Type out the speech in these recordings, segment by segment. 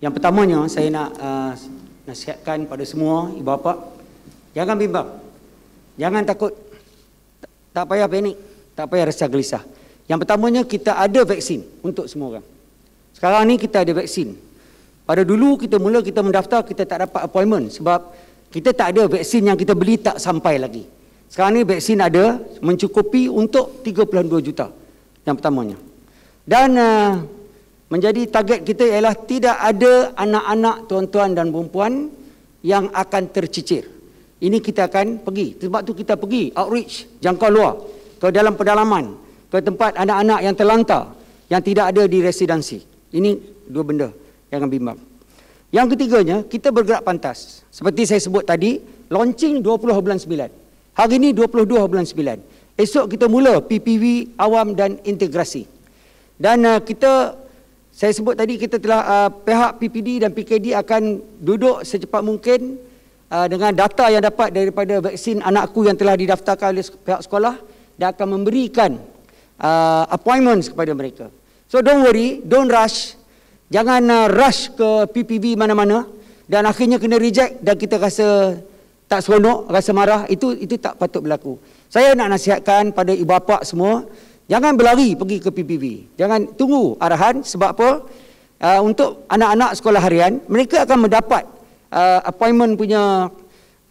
Yang pertamanya saya nak uh, nasihatkan pada semua ibu bapa, jangan bimbang. Jangan takut. Tak payah panik, tak payah rasa gelisah. Yang pertamanya kita ada vaksin untuk semua orang. Sekarang ni kita ada vaksin. Pada dulu kita mula kita mendaftar kita tak dapat appointment sebab kita tak ada vaksin yang kita beli tak sampai lagi. Sekarang ni vaksin ada mencukupi untuk 32 juta yang pertamanya. Dan uh, Menjadi target kita ialah tidak ada anak-anak tuan-tuan dan perempuan yang akan tercicir. Ini kita akan pergi. Sebab tu kita pergi outreach jangka luar ke dalam pedalaman, ke tempat anak-anak yang terlantar yang tidak ada di residensi. Ini dua benda yang akan bimbang. Yang ketiganya, kita bergerak pantas. Seperti saya sebut tadi, launching 20 bulan 9. Hari ini 22 bulan 9. Esok kita mula PPV awam dan integrasi. Dan uh, kita saya sebut tadi kita telah uh, pihak PPD dan PKD akan duduk secepat mungkin uh, dengan data yang dapat daripada vaksin anakku yang telah didaftarkan oleh pihak sekolah dan akan memberikan uh, appointments kepada mereka. So don't worry, don't rush. Jangan uh, rush ke PPB mana-mana dan akhirnya kena reject dan kita rasa tak seronok, rasa marah, itu itu tak patut berlaku. Saya nak nasihatkan pada ibu bapa semua Jangan berlari pergi ke PBB. Jangan tunggu arahan sebab apa? Uh, untuk anak-anak sekolah harian, mereka akan mendapat uh, appointment punya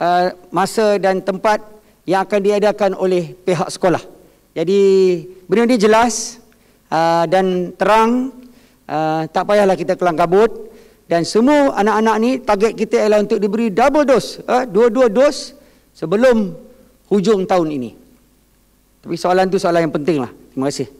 uh, masa dan tempat yang akan diadakan oleh pihak sekolah. Jadi benda ini jelas uh, dan terang. Uh, tak payahlah kita kelang kabut. Dan semua anak-anak ni target kita ialah untuk diberi double dose. Uh, dua-dua dose sebelum hujung tahun ini. Tapi soalan tu soalan yang penting lah. ngã si